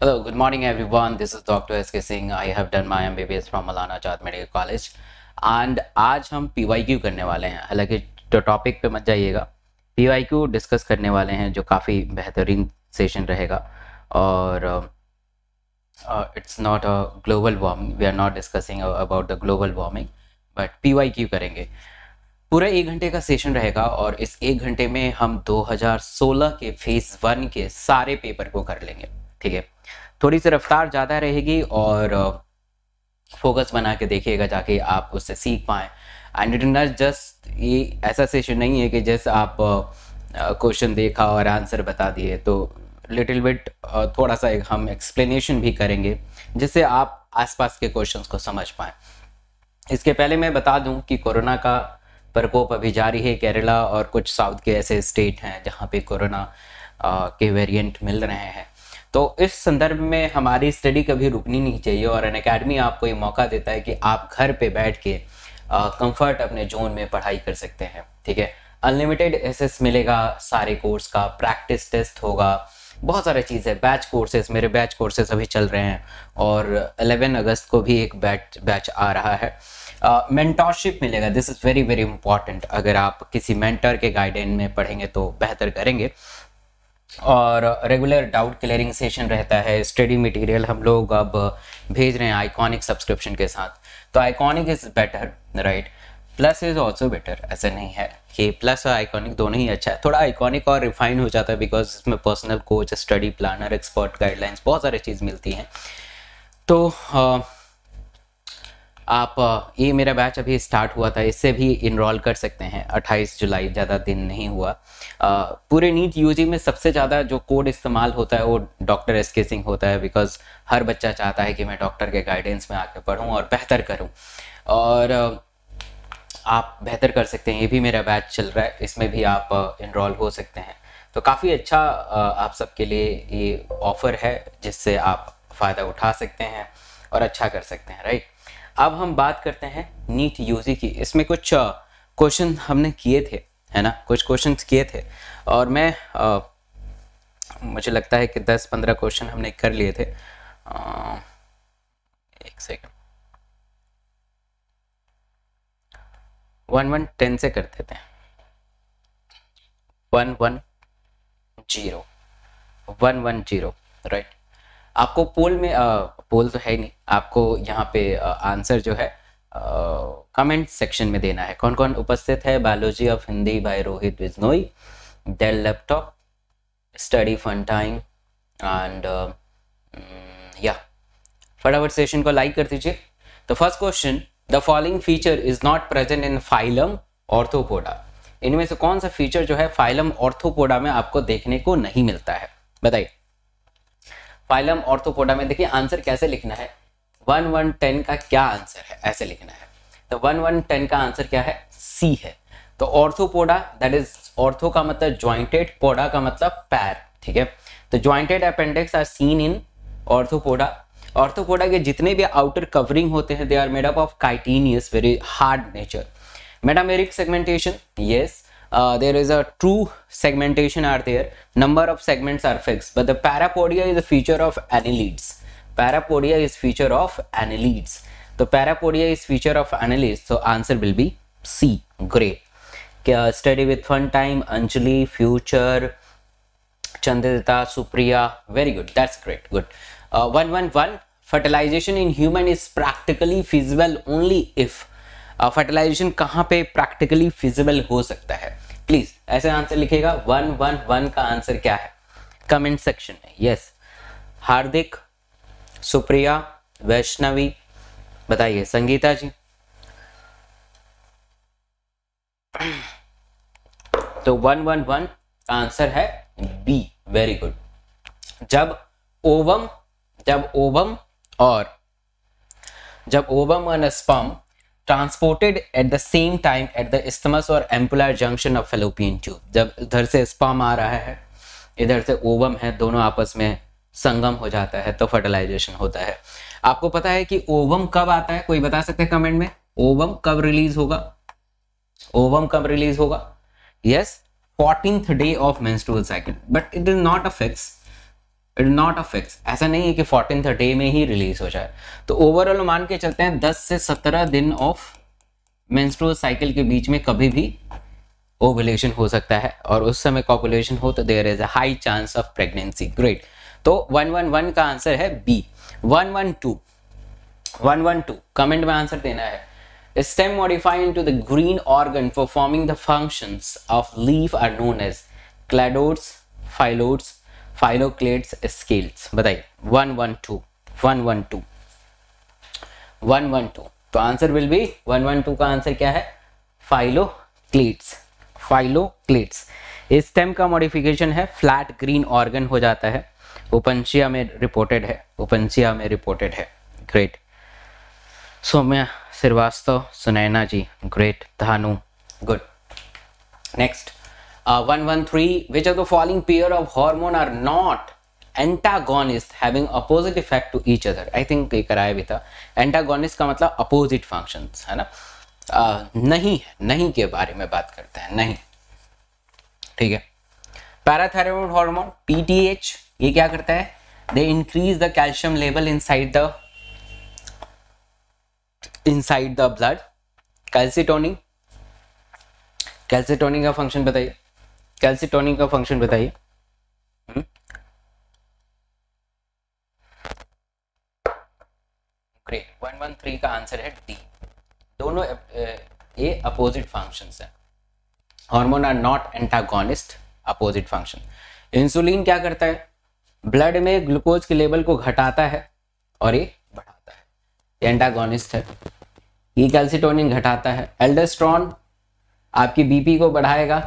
Hello, good morning everyone. This is Dr. S. K. Singh. I have done my MBBS from Malana Chad Medical College. And आज हम P करने वाले हैं हालांकि तो topic पे मत जाइएगा पी डिस्कस करने वाले हैं जो काफ़ी बेहतरीन सेशन रहेगा और it's not a global warming we are not discussing about the global warming but P करेंगे पूरा एक घंटे का सेशन रहेगा और इस एक घंटे में हम 2016 के फेज़ वन के सारे पेपर को कर लेंगे ठीक है थोड़ी सी रफ्तार ज़्यादा रहेगी और फोकस बना के देखिएगा जाके आप उससे सीख पाएँ एंड इट नॉट जस्ट ये ऐसा सेशन नहीं है कि जस्ट आप क्वेश्चन देखा और आंसर बता दिए तो लिटिल बिट थोड़ा सा हम एक्सप्लेनेशन भी करेंगे जिससे आप आसपास के क्वेश्चंस को समझ पाएँ इसके पहले मैं बता दूं कि कोरोना का प्रकोप अभी जारी है केरला और कुछ साउथ के ऐसे स्टेट हैं जहाँ पे कोरोना के वेरिएंट मिल रहे हैं तो इस संदर्भ में हमारी स्टडी कभी रुकनी नहीं चाहिए और अन अकेडमी आपको ये मौका देता है कि आप घर पे बैठ के कंफर्ट अपने जोन में पढ़ाई कर सकते हैं ठीक है अनलिमिटेड एसेस मिलेगा सारे कोर्स का प्रैक्टिस टेस्ट होगा बहुत सारे चीज़ है बैच कोर्सेज मेरे बैच कोर्सेज अभी चल रहे हैं और 11 अगस्त को भी एक बैच बैच आ रहा है मेंटरशिप uh, मिलेगा this is very very important अगर आप किसी मेंटर के गाइडेंस में पढ़ेंगे तो बेहतर करेंगे और रेगुलर डाउट क्लियरिंग सेशन रहता है स्टडी मटेरियल हम लोग अब भेज रहे हैं आइकॉनिक सब्सक्रिप्शन के साथ तो iconic is better right plus is also better ऐसा नहीं है कि प्लस और आइकॉनिक दोनों ही अच्छा है थोड़ा आइकॉनिक और रिफाइन हो जाता है बिकॉज इसमें personal coach study planner expert guidelines बहुत सारी चीज़ मिलती हैं तो आप ये मेरा बैच अभी स्टार्ट हुआ था इससे भी इनरोल कर सकते हैं 28 जुलाई ज़्यादा दिन नहीं हुआ आ, पूरे नीट यू में सबसे ज़्यादा जो कोड इस्तेमाल होता है वो डॉक्टर एस के सिंह होता है बिकॉज हर बच्चा चाहता है कि मैं डॉक्टर के गाइडेंस में आके पढ़ूँ और बेहतर करूँ और आप बेहतर कर सकते हैं ये भी मेरा बैच चल रहा है इसमें भी आप इनरोल हो सकते हैं तो काफ़ी अच्छा आप सबके लिए ये ऑफ़र है जिससे आप फ़ायदा उठा सकते हैं और अच्छा कर सकते हैं राइट अब हम बात करते हैं नीट यूजी की इसमें कुछ क्वेश्चन हमने किए थे है ना कुछ क्वेश्चन किए थे और मैं आ, मुझे लगता है कि 10-15 क्वेश्चन हमने कर लिए थे आ, एक सेकंड वन वन टेन से करते थे one one zero one one zero right आपको पोल में पोल तो है नहीं आपको यहाँ पे आंसर जो है कमेंट सेक्शन में देना है कौन कौन उपस्थित है biology of Hindi by Rohit Bishnoi Dell laptop study fun time and या फटाफट सेशन को लाइक कर दीजिए तो first question the following feature is not present in phylum Arthropoda इनमें से कौन सा फीचर जो है फाइलम ऑर्थोपोडा में आपको देखने को नहीं मिलता है बताइए फाइलम ऑर्थोपोडा में देखिए आंसर कैसे लिखना है वन वन टेन का क्या आंसर है ऐसे लिखना है तो वन वन टेन का आंसर क्या है सी है तो ऑर्थोपोडा दैट इज ऑर्थो का मतलब ज्वाइंटेड पोडा का मतलब पैर ठीक है तो jointed appendix are seen in Arthropoda Arthropoda के जितने भी आउटर कवरिंग होते हैं they are made up of chitinous very hard nature metameric segmentation yes there is a true segmentation are there number of segments are fixed but the parapodia is a feature of annelids parapodia is feature of annelids the parapodia is feature of annelids so answer will be c gray uh, study with fun time anjali future chandrita supriya very good that's great good uh, one one fertilization in human is practically feasible only if uh, fertilization कहाँ पे practically feasible हो सकता है please ऐसे answer लिखेगा one one one का answer क्या है कमेंट सेक्शन में यस हार्दिक सुप्रिया वैष्णवी बताइए संगीता जी तो वन वन वन का आंसर है बी वेरी गुड जब ओवम जब ओवम और जब ओवम और sperm transported at the same time at the isthmus और ampullar junction of fallopian tube जब इधर से स्पम आ रहा है इधर से ओवम है दोनों आपस में संगम हो जाता है तो फर्टिलाइजेशन होता है आपको पता है कि ओवम कब आता है कोई बता सकते हैं कमेंट में ओवम कब रिलीज होगा ओवम कब रिलीज होगा yes fourteen day of menstrual cycle but it is not a fix it not a fix ऐसा नहीं है कि फोर्टीन डे में ही रिलीज हो जाए तो ओवरऑल मान के चलते हैं दस से सत्रह दिन ऑफ मेंस्ट्रुअल साइकिल के बीच में कभी भी ओवुलेशन हो सकता है और उस समय कॉपुलेशन हो तो there is a high chance of pregnancy great तो 111 का आंसर है बी 112 112 कमेंट में आंसर देना है stem modify into the green organ for forming the functions of leaf are known as cladodes phyllodes phylloclades scales बताइए one one two one one two one one two तो answer will be one one two का answer क्या है phylloclades phylloclades stem का modification है flat green organ हो जाता है ओपनशिया में रिपोर्टेड है ओपनशिया में रिपोर्टेड है great Somya Srivastava Sunaina ji great Dhanu good next uh, 113 which of the following pair of hormone are not antagonist having opposite effect to each other i think ye karaya bhi tha antagonist ka matlab opposite functions hai na nahi nahi ke bare mein baat karte hain nahi theek hai parathyroid hormone pth ye kya karta hai they increase the calcium level inside the inside the blood calcitonin calcitonin calcitonin का function बताइए कैल्सिटोनिक का function बताइए हम्म। का answer है D दोनों a opposite functions है hormone are not antagonist opposite function insulin क्या करता है ब्लड में ग्लूकोज के लेवल को घटाता है और ये बढ़ाता है ये एंटागोनिस्ट है ये कैल्सिटोनिन घटाता है एल्डेस्ट्रॉन आपकी बीपी को बढ़ाएगा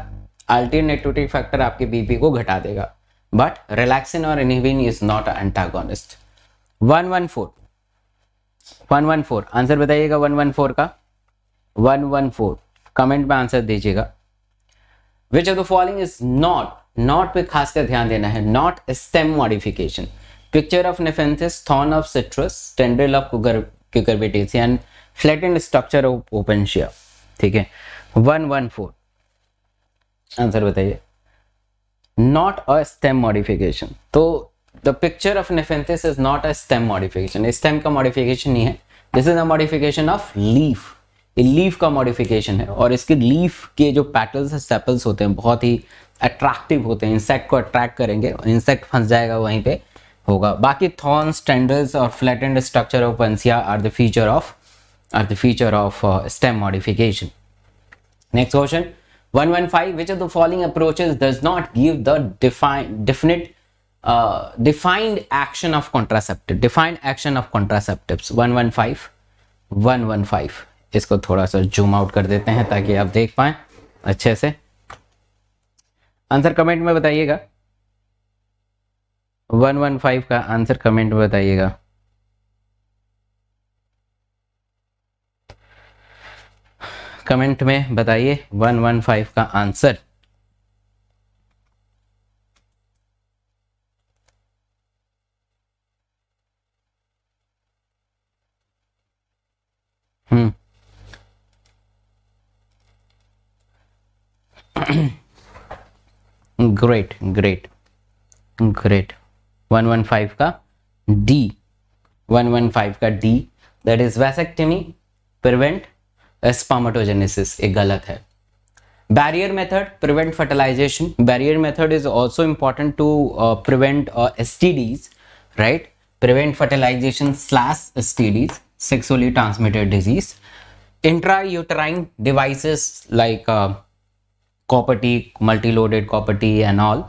अल्टरनेटिविटी फैक्टर आपके बीपी को घटा देगा बट रिलैक्सिन और inhibin is not antagonist 114 114 answer बताइएगा 114 का 114 कमेंट में आंसर दीजिएगा which of the following is not not पे खासकर ध्यान देना है not stem modification picture of Nepenthes thorn of citrus tendril ऑफ cucurbitaceae and flattened structure of open shear. ठीक है 114 आंसर बताइए नॉट अ स्टेम मॉडिफिकेशन तो the picture of Nepenthes is not a stem modification stem का modification नहीं है this is a modification of leaf leaf का modification है और इसके लीफ के जो पैटल्स है सेपल्स होते हैं बहुत ही अट्रैक्टिव होते हैं इंसेक्ट को अट्रैक्ट करेंगे इंसेक्ट फंस जाएगा वहीं पे होगा बाकी थॉर्न्स टेंडल्स और flattened structure of Opuntia are the feature of are the feature of stem modification next question 115 which of the following approaches does not give the defined definite uh, defined action of contraceptive defined action of contraceptives 115 115 इसको थोड़ा सा zoom out कर देते हैं ताकि आप देख पाए अच्छे से आंसर कमेंट में बताइएगा 115 का आंसर कमेंट में बताइएगा कमेंट में बताइए 115 का answer hmm great great great 115 का डी 115 का D that is vasectomy prevent spermatogenesis ये गलत है barrier method prevent fertilization barrier method is also important to uh, prevent uh, stds right prevent fertilization slash stds sexually transmitted disease intrauterine devices like uh, copper t multi-loaded copper t and all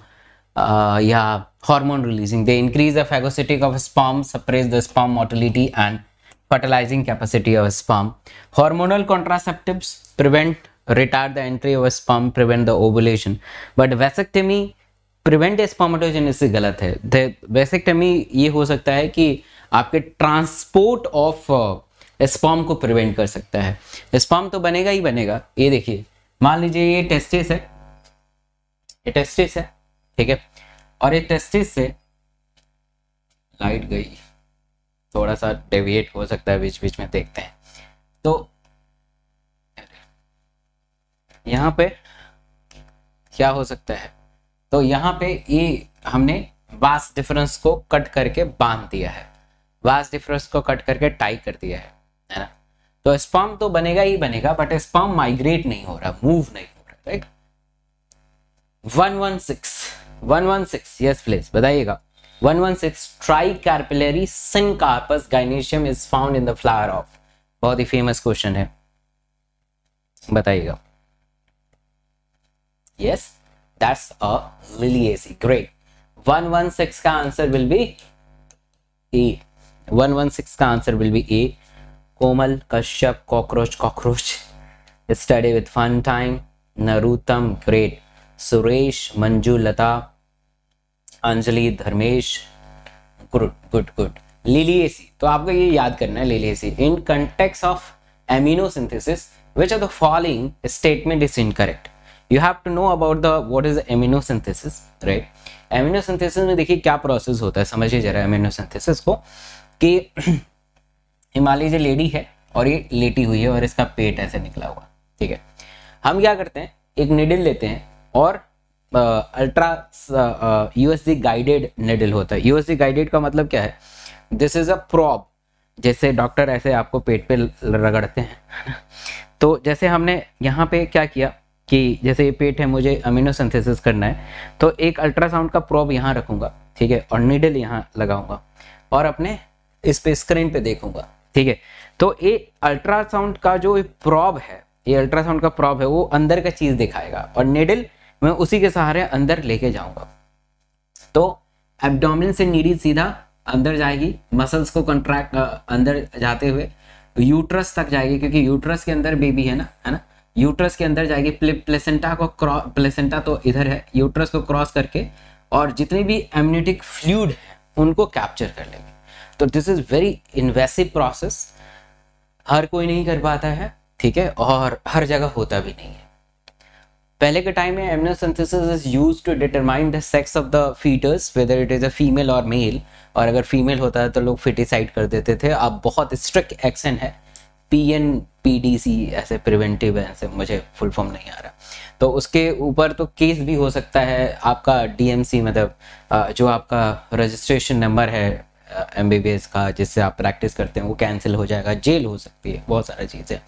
uh, yeah hormone releasing they increase the phagocytic of sperm suppress the sperm motility and fertilizing capacity of sperm. Hormonal contraceptives prevent, retard the entry of sperm, prevent the ovulation. But vasectomy prevent spermatogenesis गलत है vasectomy ये हो सकता है कि आपके transport of sperm को prevent कर सकता है स्पर्म तो बनेगा ही बनेगा ये देखिए मान लीजिए ये टेस्टिस है ये टेस्टिस है ठीक है और ये टेस्टिस से लाइट गई थोड़ा सा डेविएट हो सकता है बीच बीच में देखते हैं तो यहाँ पे क्या हो सकता है तो यहाँ पे ये हमने वास डिफरेंस को कट करके बांध दिया है वास डिफरेंस को कट करके टाई कर दिया है है ना तो स्पम तो बनेगा ही बनेगा बट स्पम माइग्रेट नहीं हो रहा मूव नहीं हो रहा right one one six one one six yes please बताइएगा 116 tricarpillary syncarpus gynoecium is found in the flower of बहुत ही फेमस क्वेश्चन है बताइएगा yes that's a Liliaceae great 116 का आंसर विल बी ए 116 का answer will be A Komal Kashyap cockroach cockroach study with fun time Narutam great Suresh Manju Lata Anjali Dharmesh good good good Liliaceae तो आपको ये याद करना है Liliaceae in context of amniocentesis which are the following statement is is incorrect you have to know about the what is the amino synthesis में देखिए क्या process होता है समझिए जरा एमिनोसिंथेसिस को कि हिमालय जी लेडी है और ये लेटी हुई है और इसका पेट ऐसे निकला हुआ ठीक है हम क्या करते हैं एक निडिल लेते हैं और अल्ट्रा यूएससी गाइडेड नेडल होता है यूएससी गाइडेड का मतलब क्या है दिस इज अ प्रॉब जैसे डॉक्टर ऐसे आपको पेट पे रगड़ते हैं तो जैसे हमने यहाँ पे क्या किया कि जैसे ये पेट है मुझे अमीनो सिंथेसिस करना है तो एक अल्ट्रासाउंड का प्रॉब यहाँ रखूंगा ठीक है और नीडल यहाँ लगाऊंगा और अपने इस पे स्क्रीन पे देखूंगा ठीक है तो ये अल्ट्रासाउंड का जो प्रॉब है ये अल्ट्रासाउंड का प्रॉब है वो अंदर का चीज़ दिखाएगा और निडल मैं उसी के सहारे अंदर लेके जाऊंगा तो एबडोमिन से नीडी सीधा अंदर जाएगी मसल्स को कंट्रैक्ट अंदर जाते हुए यूट्रस तक जाएगी क्योंकि यूट्रस के अंदर बेबी है ना है ना यूट्रस के अंदर जाएगी प्लेसेंटा को प्लेसेंटा तो इधर है यूट्रस को क्रॉस करके और जितने भी एम्यूनिटिक फ्लूड है उनको कैप्चर कर लेंगे तो this is very invasive process हर कोई नहीं कर पाता है ठीक है और हर जगह होता भी नहीं है पहले के टाइम में amniocentesis is use to determine the sex of the foetus whether it is a female और मेल और अगर फीमेल होता है तो लोग फिटिसाइड कर देते थे अब बहुत स्ट्रिक्ट एक्शन है P N P D C ऐसे प्रिवेंटिव है ऐसे मुझे फुल फॉर्म नहीं आ रहा तो उसके ऊपर तो केस भी हो सकता है आपका डी एम सी मतलब जो आपका रजिस्ट्रेशन नंबर है एम बी बी एस का जिससे आप प्रैक्टिस करते हैं वो कैंसिल हो जाएगा जेल हो सकती है बहुत सारी चीज़ें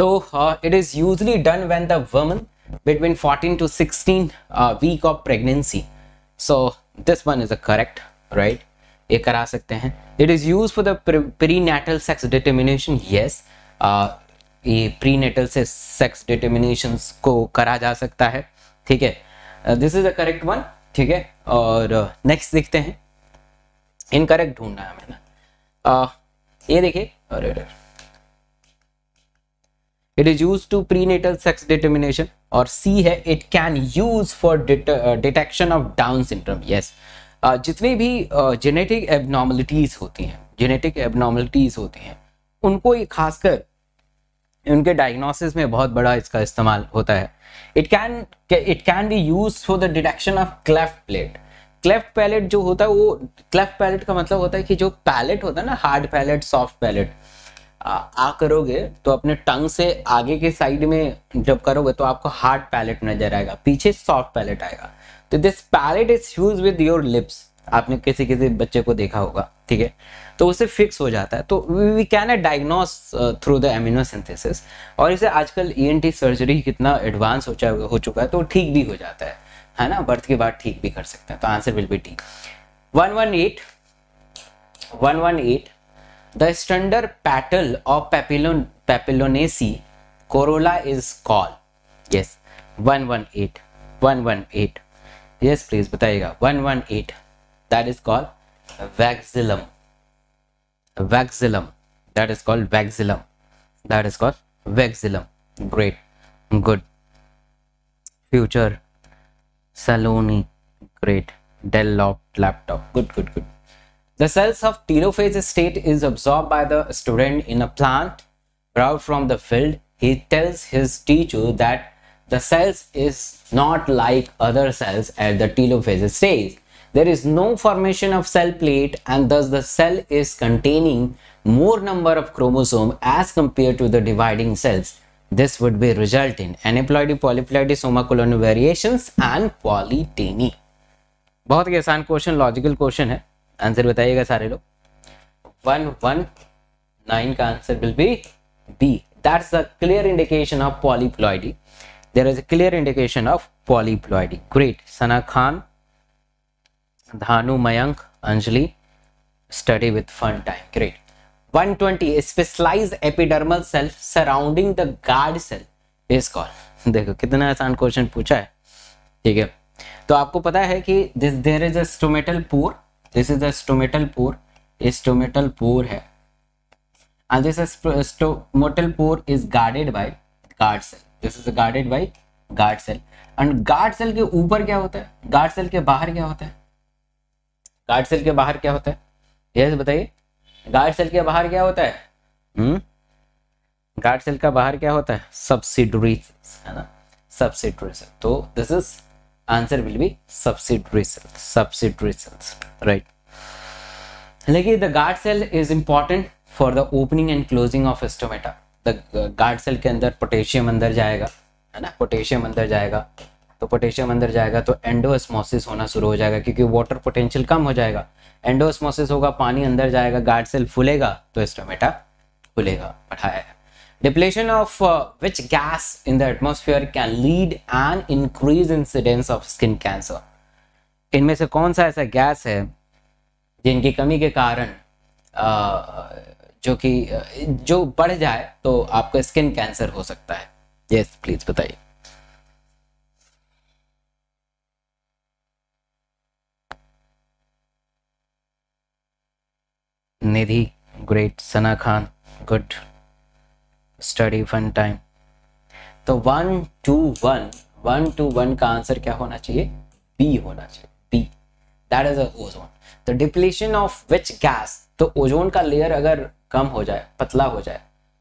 तो it is usually done when the woman between fourteen to sixteen week of pregnancy so this one is a correct right ये करा सकते हैं it is use for the prenatal sex determination yes ये prenatal से sex determination को करा जा सकता है ठीक है this is a correct one ठीक है और नेक्स्ट uh, देखते हैं इनकरेक्ट ढूंढना है मैंने uh, ये देखिए अरे अरे it is use to prenatal sex determination और सी है it can use for detection of Down syndrome yes जितने भी जेनेटिक uh, एबनॉर्मलिटीज होती हैं जेनेटिक एबनॉर्मलिटीज होती हैं उनको खासकर उनके डायग्नोसिस में बहुत बड़ा इसका इस्तेमाल होता है it can it can be use for the detection of cleft plate cleft palate जो होता है वो क्लेफ्ट पैलेट का मतलब होता है कि जो पैलेट होता है ना हार्ड पैलेट सॉफ्ट पैलेट आ, करोगे तो अपने टंग से आगे के साइड में जब करोगे तो आपको हार्ड पैलेट नजर आएगा पीछे सॉफ्ट पैलेट आएगा तो this palate is use with your lips आपने किसी किसी बच्चे को देखा होगा ठीक है तो उसे फिक्स हो जाता है तो we can diagnose through the amniocentesis और इसे आजकल ई e सर्जरी कितना एडवांस हो चुका हो चुका है तो ठीक भी हो जाता है है ना बर्थ के बाद ठीक भी कर सकते हैं तो answer will be D one one eight one one eight The standard petal of papillon papillonaceae corolla is called. Yes, 118. 118. Yes, please, batayega. 118. That is called vaxillum. Vaxillum. That is called vaxillum. That is called vaxillum. Great. Good. Future. Saloni. Great. Dell laptop. Good, good, good. The cells of telophase state is absorbed by the student in a plant. brought from the field, he tells his teacher that the cells is not like other cells at the telophase stage. There is no formation of cell plate and thus the cell is containing more number of chromosomes as compared to the dividing cells. This would be result in aneuploidy, polyploidy, somaclonal variations and polyteny. बहुत ही आसान question logical question है answer बताइएगा सारे लोग one one nine का answer will be B that's a clear indication of polyploidy there is a clear indication of polyploidy great Sana Khan Dhanu Mayank Anjali study with fun time great 120 a specialized epidermal cell surrounding the guard cell is called देखो कितना आसान question पूछा है ठीक है तो आपको पता है कि this there is a stomatal pore this is a stomatal pore stomatal pore है and this stomatal pore is guarded by guard cell this is guarded by guard cell and guard cell के ऊपर क्या होता है गार्ड सेल के बाहर क्या होता है गार्ड सेल के बाहर क्या होता है यस बताइए गार्ड सेल के बाहर क्या होता है हम्म गार्ड सेल का बाहर क्या होता है सब्सिडरी है ना सब्सिडरी तो this is answer will be subsidiary cells subsidiary cells right लेकिन the guard cell is important for the opening and closing of stomata the guard cell के अंदर पोटेशियम अंदर जाएगा है ना पोटेशियम अंदर जाएगा तो पोटेशियम अंदर जाएगा तो एंडोस्मोसिस होना शुरू हो जाएगा क्योंकि वाटर पोटेंशियल कम हो जाएगा एंडोस्मोसिस होगा पानी अंदर जाएगा गार्ड सेल फूलेगा तो एस्टोमेटा फूलेगा पढ़ाया है Depletion of uh, which gas in the atmosphere can lead an increased incidence of skin cancer. इनमें से कौन सा ऐसा गैस है जिनकी कमी के कारण जो कि जो बढ़ जाए तो आपका स्किन कैंसर हो सकता है यस प्लीज बताइए Nidhi great Sana Khan good study one time तो one two one one two one का आंसर क्या होना चाहिए बी होना चाहिए बी दैट इज ओजोन तो डिप्लीशन ऑफ विच गैस तो ओजोन का लेयर अगर कम हो जाए पतला हो जाए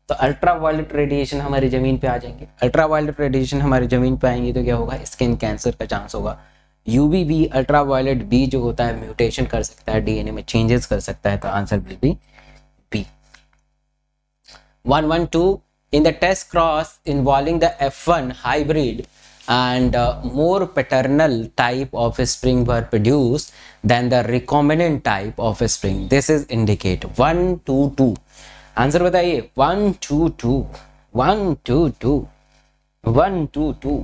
तो अल्ट्रा वायलेट रेडिएशन हमारी ज़मीन पे आ जाएंगे अल्ट्रा वायलेट रेडिएशन हमारी ज़मीन पे आएंगे तो क्या होगा स्किन कैंसर का चांस होगा यूवीबी अल्ट्रा वायलेट बी जो होता है म्यूटेशन कर सकता है डीएनए में चेंजेस कर सकता है तो answer will be B one one two in the test cross involving the F1 hybrid and uh, more paternal type of spring were produced than the recombinant type of spring. This is indicate 1, 2, 2. Answer बताइए 1, 2, 2. 1, 2, 2. 1, 2, 2.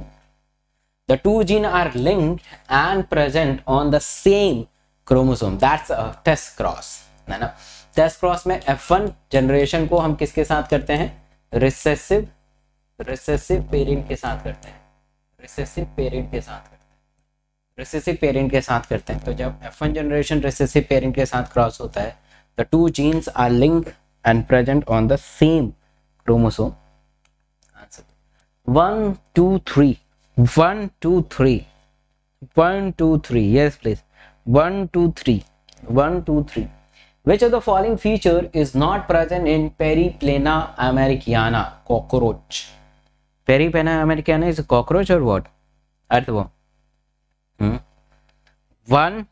The two gene are linked and present on the same chromosome. That's a test cross. है ना test cross mein F1 generation ko hum kiske साथ karte hain recessive recessive parent के साथ करते हैं recessive parent के साथ करते हैं रिसेसिव पेरेंट के साथ करते हैं तो जब F one generation recessive parent के साथ क्रॉस होता है the two genes are link and present on the same chromosome one two three one two three one two three yes please one two three one two three Which of the following feature is not present in Periplena americana cockroach? Periplena americana is a cockroach or what? Earthworm. Hmm. One,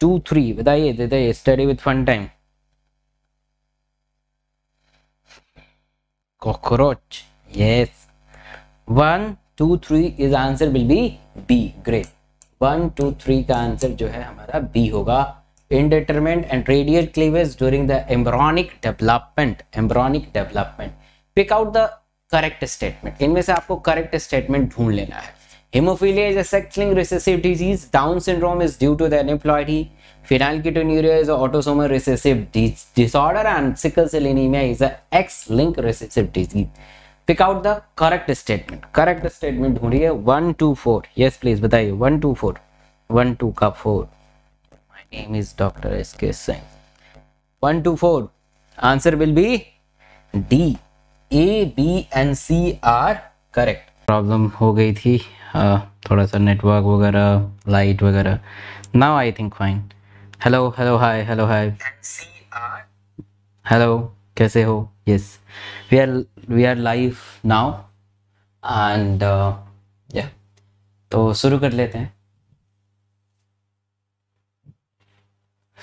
two, three. बताइए बताइए study with fun time. Cockroach. Yes. One, two, three is answer will be B. Great. One two three का answer जो है हमारा B होगा indeterminate and radial cleavage during the embryonic development embryonic development pick out the correct statement इनमें से आपको correct statement ढूंढ लेना है Hemophilia is a sex-linked recessive disease. Down syndrome is due to the aneuploidy. Phenylketonuria is an autosomal recessive disorder and sickle cell anemia is a X-linked recessive disease. Pick out the correct statement. Correct statement ढूंढिए 1 2 4. Yes please बताइए 1 2 4. 1 2 का 4. name is Dr. K. Singh. One, two, four. Answer will be D. A, B and C are correct. Problem हो गई थी थोड़ा सा network वगैरह light वगैरह now I think fine hello hello hi, hello hi hello कैसे हो yes we are we are now and uh, yeah. तो शुरू कर लेते हैं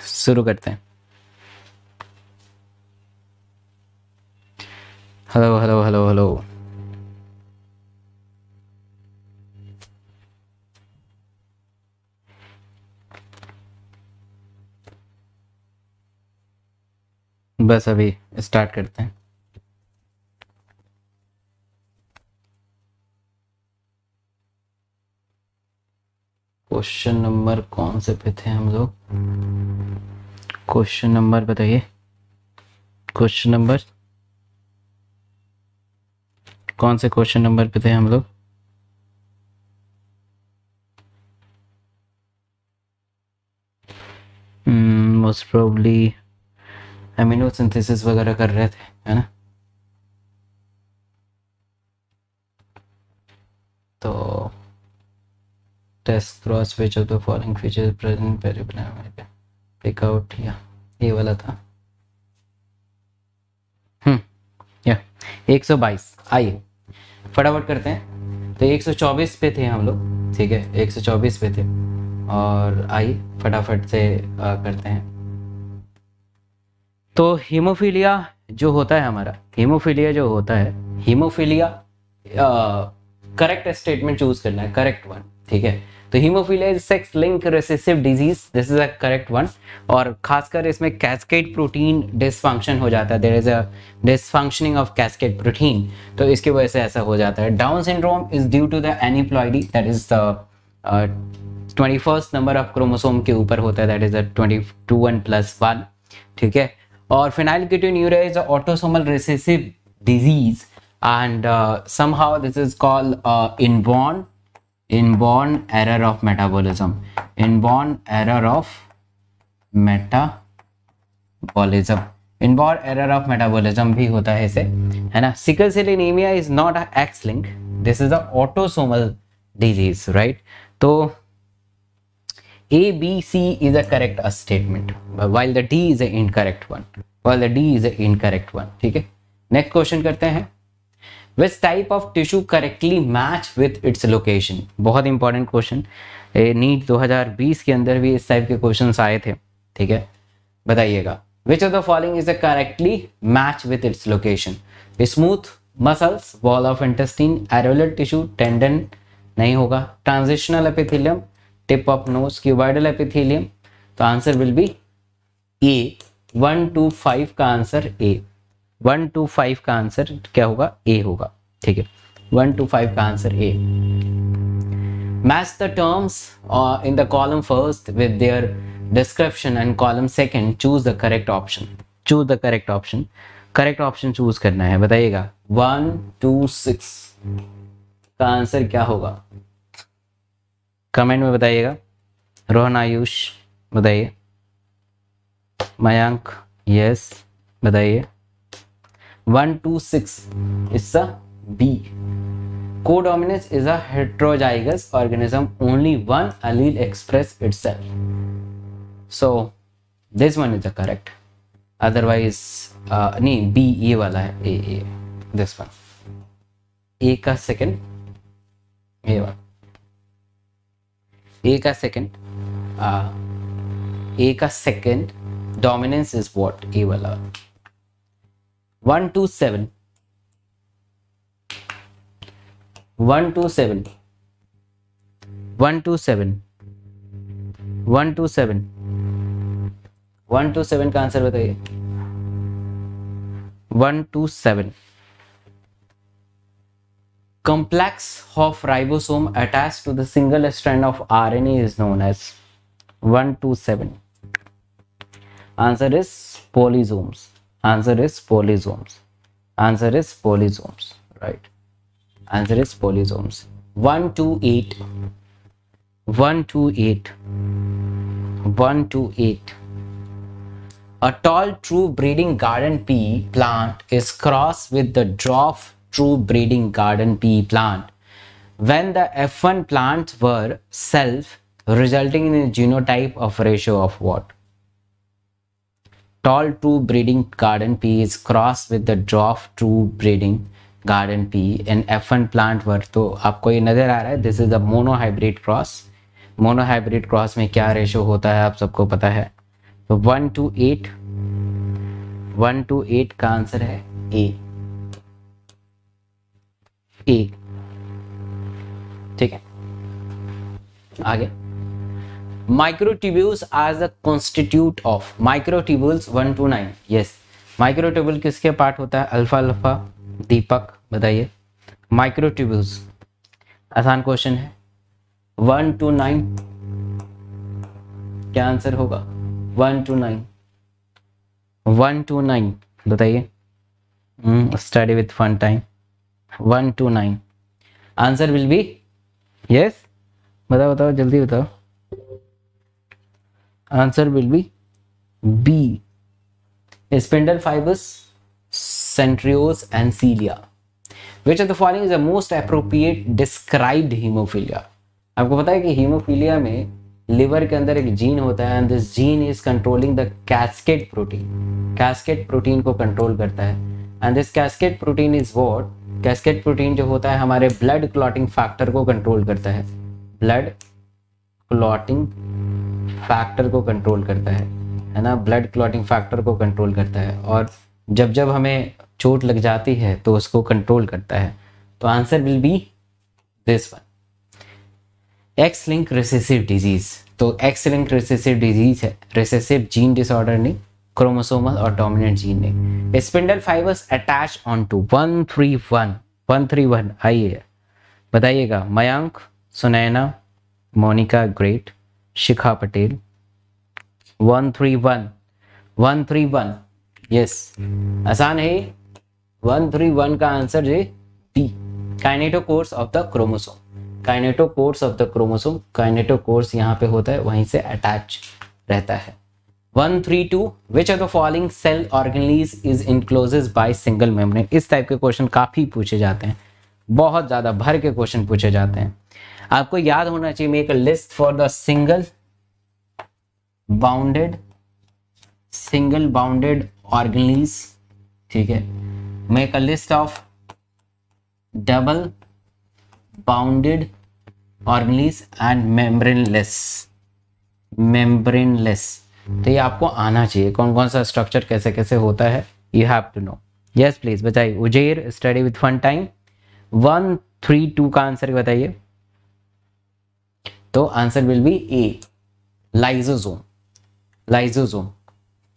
शुरू करते हैं हेलो हेलो हेलो हेलो बस अभी स्टार्ट करते हैं क्वेश्चन नंबर कौन से पे थे हम लोग क्वेश्चन नंबर बताइए क्वेश्चन नंबर कौन से क्वेश्चन नंबर पे थे हम लोग मोस्ट प्रोबली एमिनो सिंथेसिस वगैरह कर रहे थे है ना test cross which of the following feature present variable pick out या ये वाला था या हम्म, 122 आइए फटाफट करते हैं तो 124 पे थे हम लोग ठीक है 124 पे थे और आइए फटाफट से आ, करते हैं तो हीमोफीलिया जो होता है हमारा हीमोफीलिया जो होता है हीमोफीलिया करेक्ट स्टेटमेंट चूज करना है करेक्ट वन ठीक है तो haemophilia is sex link recessive disease this is a correct one और खासकर इसमें कैस्केड प्रोटीन डिसफंक्शन हो जाता है there is a dysfunctioning of cascade protein तो इसकी वजह से ऐसा हो जाता है Down syndrome is due to the aneuploidy that is the twenty first number of chromosome के ऊपर होता है that is a twenty two one plus one ठीक है और phenyl ketonuria is a autosomal recessive disease and uh, somehow this is called uh, inborn error of metabolism inborn error of metabolism inborn error of metabolism भी होता है इसे है ना sickle cell anaemia is not a X link this is a autosomal disease right तो A, B, C is a correct a statement, while the D is an incorrect one. While the D is an incorrect one. ठीक है? Next question करते हैं. Which type of tissue correctly match with its location बहुत important question NEET 2020 के अंदर भी इस type के क्वेश्चन आए थे ठीक है बताइएगा which of the following is a correctly match with its location smooth muscles wall of intestine areolar tissue tendon नहीं होगा transitional epithelium tip of nose cuboidal epithelium तो answer will be A one two five का answer A one two five का answer क्या होगा A होगा ठीक है वन टू फाइव का answer A match the terms in the column first with their description and column second choose the correct option choose the correct option correct option choose करना है बताइएगा one two six का answer क्या होगा comment में बताइएगा रोहन आयुष बताइए Mayank yes बताइए 126 is a B. Co-dominance is a heterozygous organism. Only one allele express itself. So this one is the correct. Otherwise, uh, नहीं B ये वाला A. this one. A second A one. A second uh, A second dominance is what A one two seven one two seven one two seven one two seven one two seven का answer बताइए one two seven complex of ribosome attached to the single strand of RNA is known as 127. Answer is polysomes. Answer is polysomes. Answer is polysomes, right? Answer is polysomes. One two eight. One two eight. One two eight. A tall true breeding garden pea plant is crossed with the dwarf true breeding garden pea plant. When the F1 plants were self, resulting in a genotype of ratio of what? tall true breeding garden pea is crossed with the dwarf true breeding garden pea and F N plant worth तो आपको ये नज़र आ रहा है this is a monohybrid cross monohybrid cross में क्या ratio होता है आप सबको पता है तो one two eight one two eight का आंसर है ए ए ठीक है आगे microtubules are the constituent of microtubules one two nine yes microtubule किसके पार्ट होता है अल्फा अल्फा दीपक बताइए माइक्रोटिब्यूल्स आसान क्वेश्चन है वन टू नाइन क्या आंसर होगा one two nine one two nine बताइए study with fun time one two nine answer will be yes बताओ बताओ जल्दी बताओ answer will be B spindle fibres centrioles and cilia which of the following is the most appropriate described haemophilia आपको पता है कि haemophilia में liver के अंदर एक जीन होता है and this gene is controlling the cascade protein cascade protein को कंट्रोल करता है and this cascade protein is what cascade protein जो होता है हमारे ब्लड क्लॉटिंग फैक्टर को कंट्रोल करता है ब्लड क्लॉटिंग फैक्टर को कंट्रोल करता है है ना ब्लड क्लॉटिंग फैक्टर को कंट्रोल करता है और जब जब हमें चोट लग जाती है तो उसको कंट्रोल करता है तो answer will be this one X link recessive disease तो एक्स लिंक रिसेसिव डिजीज है रिसेसिव जीन डिसऑर्डर नहीं क्रोमोसोमल और डोमिनेंट जीन ने spindle fibres attach on to one three one one three one आइए बताइएगा Mayank Sunaina Monika great Shikha Patel one three one one three one yes hmm. आसान है one three one का answer है D kinetochore of the chromosome kinetochore of the chromosome kinetochore यहाँ पे होता है वहीं से अटैच रहता है one three two which of the following cell organelles is enclose by single membrane इस टाइप के क्वेश्चन काफी पूछे जाते हैं बहुत ज्यादा भर के क्वेश्चन पूछे जाते हैं आपको याद होना चाहिए make list for the single bounded single bounded organelles ठीक है make a list of double bounded organelles and membraneless membraneless तो ये आपको आना चाहिए कौन कौन सा स्ट्रक्चर कैसे कैसे होता है you have to know yes please बताइए Uzair study with one time one three two का आंसर बताइए तो answer will be A lysosome lysosome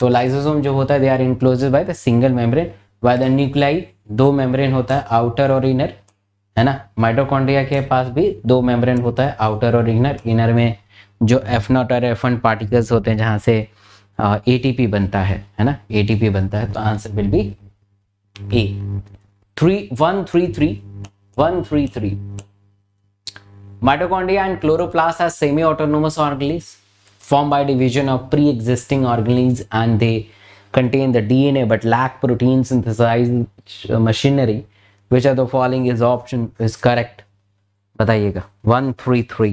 तो लाइजोजोम जो होता है they are enclose by the single membrane by the nuclei दो membrane होता है आउटर और इनर है ना माइटोकॉन्ड्रिया के पास भी दो मेम्ब्रेन होता है आउटर और इनर इनर में जो एफ नॉट और एफ वन पार्टिकल्स होते हैं जहां से ए टी पी बनता है है ना ए टी पी बनता है तो answer will be A three one three three one three three Mitochondria and chloroplasts are semi-autonomous organelles formed by division of pre-existing organelles and they contain the DNA but lack protein synthesizing machinery. Which of the following is option is correct? बताइएगा 133 133 three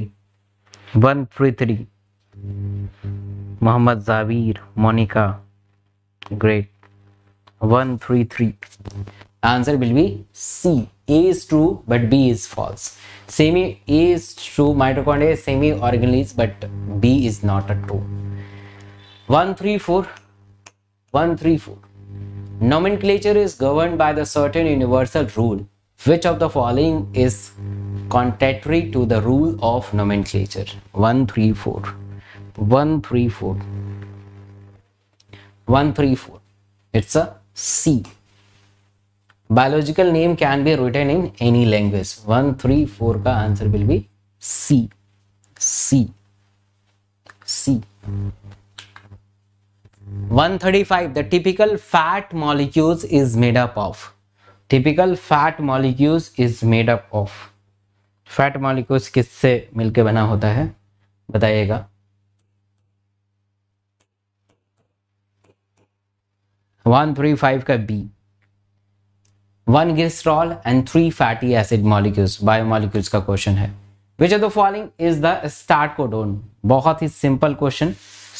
one three three Mohammad Javir Monika great one three three Answer will be C. A is true, but B is false. Semi A is true, mitochondria is semi organelles, but B is not a true. 134. 134. Nomenclature is governed by the certain universal rule. Which of the following is contrary to the rule of nomenclature? 134. 134. 134. It's a C. Biological name can be return in any language one three four का answer will be C C C one thirty five the typical fat molecule is made up of typical fat molecule is made up of fat molecules किससे मिलकर बना होता है बताइएगा one three five का B one glycerol and three fatty acid molecules biomolecules का question है which of the following is the codon बहुत ही सिंपल क्वेश्चन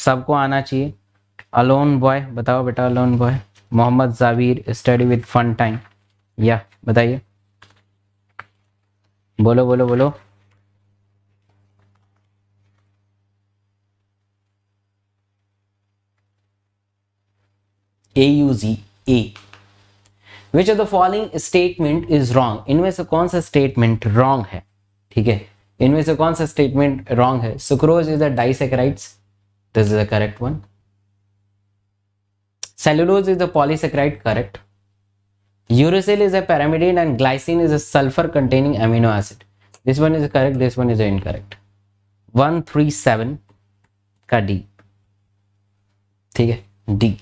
सबको आना चाहिए अलोन बॉय बताओ बेटा alone boy Mohammad Javir study with fun time या बताइए बोलो बोलो बोलो A U G A which of the following statement is wrong इनमें से कौन सा स्टेटमेंट रॉन्ग है ठीक है इनमें से कौन सा स्टेटमेंट रॉन्ग है sucrose is the disaccharides this is the correct one cellulose is a polysaccharide correct uracil is a pyrimidine and glycine is a sulfur containing amino acid this one is correct this one is incorrect 137 का D ठीक है D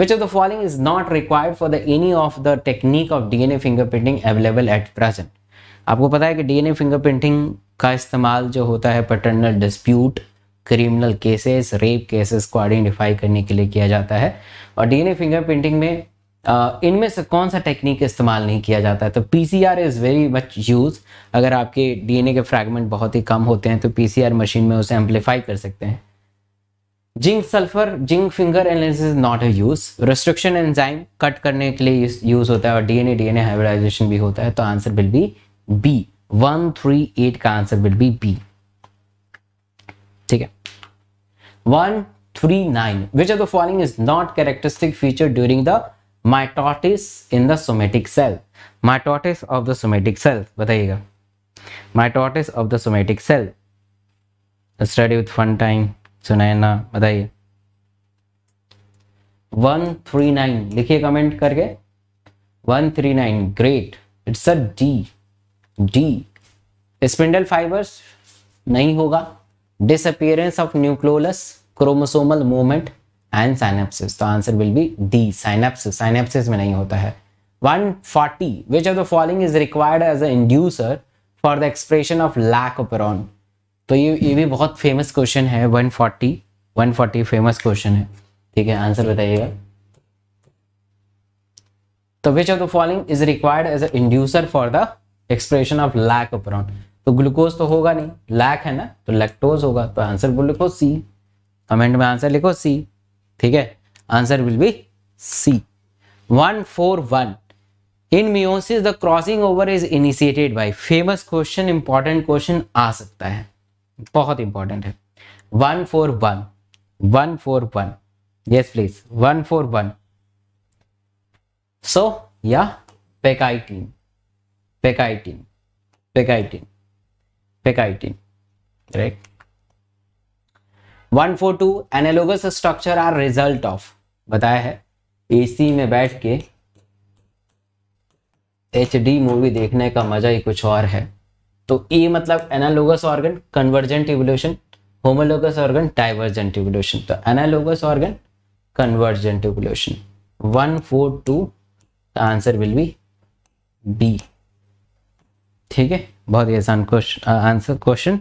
Which of the following is not required for the any of the technique of DNA fingerprinting available at present? आपको पता है कि DNA fingerprinting का इस्तेमाल जो होता है paternal dispute criminal cases rape cases को आइडेंटिफाई करने के लिए किया जाता है और DNA fingerprinting में इनमें से कौन सा टेक्निक इस्तेमाल नहीं किया जाता है तो P C R is very much use अगर आपके ए के फ्रैगमेंट बहुत ही कम होते हैं तो पी सी आर मशीन में उसे एम्पलीफाई कर सकते हैं zinc sulphur zinc finger analysis not a use restriction enzyme cut करने के लिए यूज होता है और डीएनए डीएनए हाइब्रिडाइजेशन भी होता है तो answer will be B one three eight का आंसर विल बी बी ठीक है one three nine which of the following is not characteristic feature during the mitosis in the somatic cell mitosis of the somatic cell बताइएगा mitosis of the somatic cell study with fun time सुनाए ना बताइए one three nine लिखिए comment करके one three nine great it's a D D spindle fibres नहीं होगा disappearance of nucleolus chromosomal movement and synapsis तो answer will be D synapsis synapsis में नहीं होता है 140 of the the is required as as inducer for the expression of lac lacoperon तो ये ये भी बहुत फेमस क्वेश्चन है 140 140 फेमस क्वेश्चन है ठीक है आंसर बताइएगा तो which of the following is required as a inducer for the expression of lac operon तो ग्लूकोज तो होगा नहीं लैक है ना तो लैक्टोज होगा तो आंसर बोल लिखो सी कमेंट में आंसर लिखो सी ठीक है answer will be C one four one in meiosis the crossing over is initiated by famous question important question आ सकता है बहुत इंपॉर्टेंट है one four one one four one yes please one four one so या pachytene pachytene pachytene pachytene right to analogous structure are result of बताया है AC में बैठ के एच मूवी देखने का मजा ही कुछ और है तो ए e मतलब analogous organ convergent evolution homologous organ divergent evolution तो analogous organ convergent evolution one four two answer will be B ठीक है बहुत ही आसान क्वेश्चन आंसर क्वेश्चन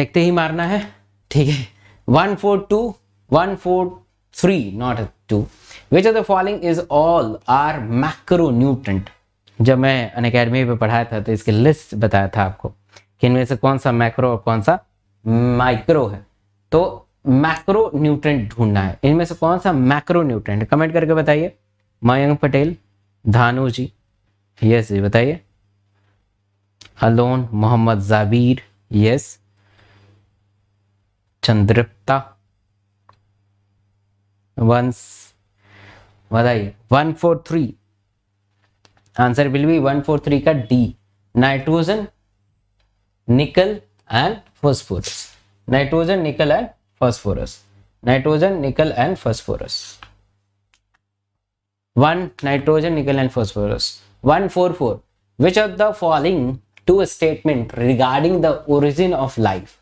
देखते ही मारना है ठीक है one four two one four three not two which of the the is all are are जब मैं अन अकेडमी पर पढ़ाया था तो इसकी लिस्ट बताया था आपको कि इनमें से कौन सा मैक्रो और कौन सा माइक्रो है तो मैक्रो न्यूट्रेंट ढूंढना है इनमें से कौन सा मैक्रो न्यूट्रेंट कमेंट करके बताइए मयंक पटेल धानु जी यस जी बताइए अलोन मोहम्मद जाबीर यस चंद्रप्ता वंस बताइए one four three answer will be 143 का D nitrogen nickel and phosphorus nitrogen nickel and phosphorus nitrogen nickel and phosphorus one nitrogen nickel and phosphorus four which of the following two statement regarding the origin of life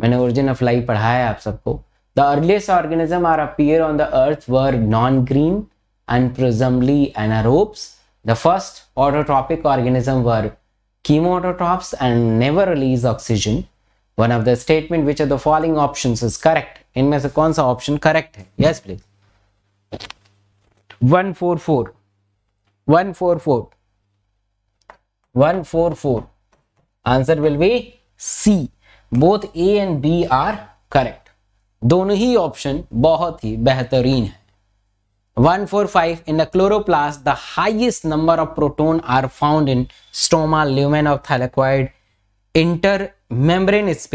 मैंने origin of life पढ़ाया है आप सबको the earliest organism are appear on the earth were non green and presumably anaerobes The first autotrophic organism were chemoautotrophs and never release oxygen. One of the statement which of the following options is correct? इनमें से कौन सा option correct है yes please 144 144 144 answer will be C both A and B are correct दोनों ही option बहुत ही बेहतरीन है 145 in the chloroplast the highest number of proton are found in stroma lumen of thylakoid intermembrane space